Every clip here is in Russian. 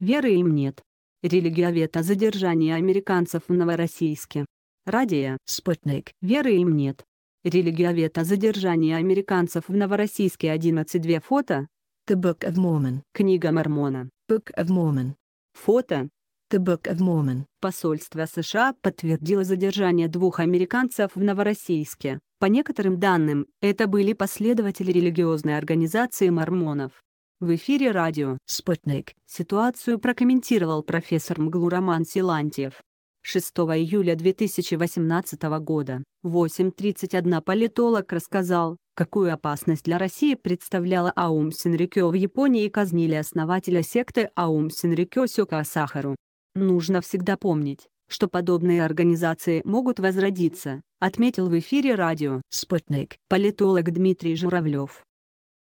Веры им нет. Религиовед о задержании американцев в Новороссийске. Радия «Спутник». Веры им нет. Религиовед о задержании американцев в Новороссийске 11.2 фото. The Book of Mormon. Книга Мормона. Book of Mormon. Фото. The Book of Mormon. Посольство США подтвердило задержание двух американцев в Новороссийске. По некоторым данным, это были последователи религиозной организации мормонов. В эфире радио «Спутник» ситуацию прокомментировал профессор МГЛУ Роман Силантьев. 6 июля 2018 года 8.31 политолог рассказал, какую опасность для России представляла Аум Синрикё в Японии и казнили основателя секты Аум Синрикё Сёка Сахару. Нужно всегда помнить, что подобные организации могут возродиться, отметил в эфире радио «Спутник» политолог Дмитрий Журавлев.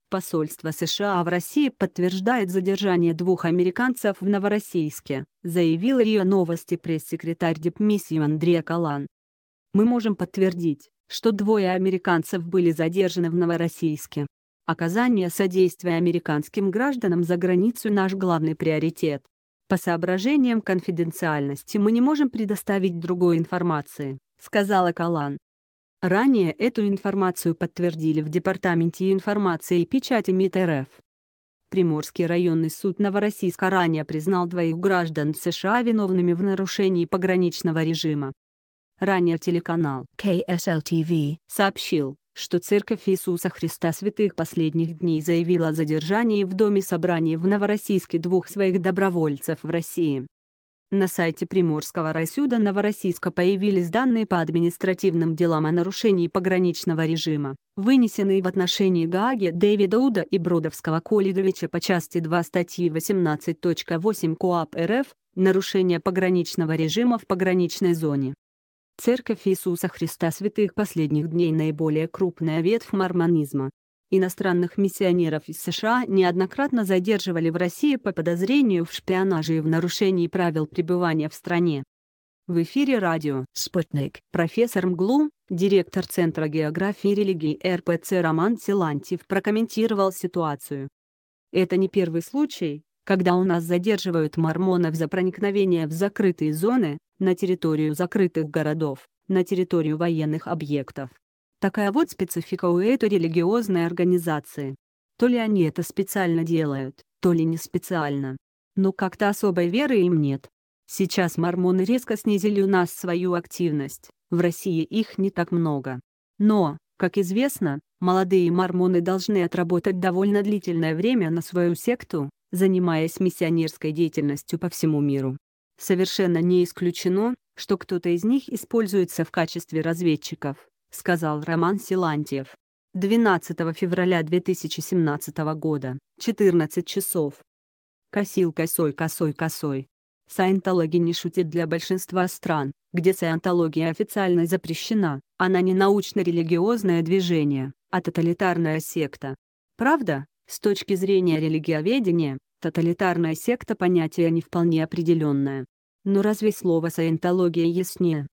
Посольство США в России подтверждает задержание двух американцев в Новороссийске, заявил Рио Новости пресс-секретарь дипмиссии Андрей Калан. Мы можем подтвердить, что двое американцев были задержаны в Новороссийске. Оказание содействия американским гражданам за границу – наш главный приоритет. По соображениям конфиденциальности мы не можем предоставить другой информации, сказала Калан. Ранее эту информацию подтвердили в Департаменте информации и печати МИД РФ. Приморский районный суд Новороссийска ранее признал двоих граждан США виновными в нарушении пограничного режима. Ранее телеканал KSLTV сообщил, что Церковь Иисуса Христа Святых последних дней заявила о задержании в Доме собрания в Новороссийске двух своих добровольцев в России. На сайте Приморского райсюда Новороссийска появились данные по административным делам о нарушении пограничного режима, вынесенные в отношении Гааги Дэвида Уда и Бродовского Колиговича по части 2 статьи 18.8 КОАП РФ «Нарушение пограничного режима в пограничной зоне». Церковь Иисуса Христа святых последних дней наиболее крупная ветвь мормонизма, Иностранных миссионеров из США неоднократно задерживали в России по подозрению в шпионаже и в нарушении правил пребывания в стране. В эфире радио «Спутник» профессор МГЛУ, директор Центра географии и религии РПЦ Роман Силантьев прокомментировал ситуацию. Это не первый случай, когда у нас задерживают мормонов за проникновение в закрытые зоны, на территорию закрытых городов, на территорию военных объектов. Такая вот специфика у этой религиозной организации. То ли они это специально делают, то ли не специально. Но как-то особой веры им нет. Сейчас мормоны резко снизили у нас свою активность, в России их не так много. Но, как известно, молодые мормоны должны отработать довольно длительное время на свою секту, занимаясь миссионерской деятельностью по всему миру. Совершенно не исключено, что кто-то из них используется в качестве разведчиков, сказал Роман Силантьев. 12 февраля 2017 года, 14 часов. Косил косой косой косой. Саентология не шутит для большинства стран, где саентология официально запрещена, она не научно-религиозное движение, а тоталитарная секта. Правда, с точки зрения религиоведения, тоталитарная секта понятие не вполне определенное. Но разве слово саентология яснее?